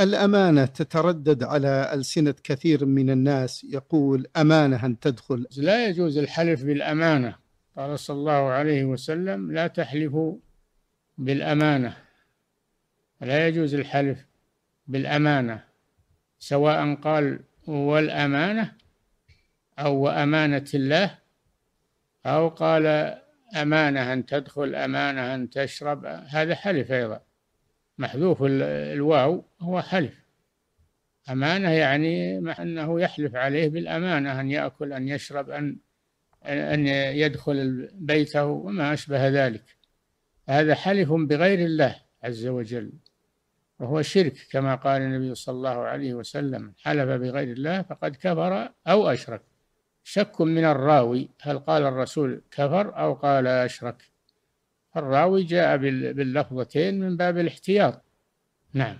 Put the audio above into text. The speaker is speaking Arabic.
الأمانة تتردد على ألسنة كثير من الناس يقول أمانة أن تدخل لا يجوز الحلف بالأمانة قال صلى الله عليه وسلم لا تحلفوا بالأمانة لا يجوز الحلف بالأمانة سواء قال والأمانة أو وأمانة الله أو قال أمانة أن تدخل أمانة أن تشرب هذا حلف أيضا محذوف الواو هو حلف أمانة يعني أنه يحلف عليه بالأمانة أن يأكل أن يشرب أن أن يدخل بيته وما أشبه ذلك هذا حلف بغير الله عز وجل وهو شرك كما قال النبي صلى الله عليه وسلم حلف بغير الله فقد كفر أو أشرك شك من الراوي هل قال الرسول كفر أو قال أشرك الراوي جاء باللفظتين من باب الاحتياط نعم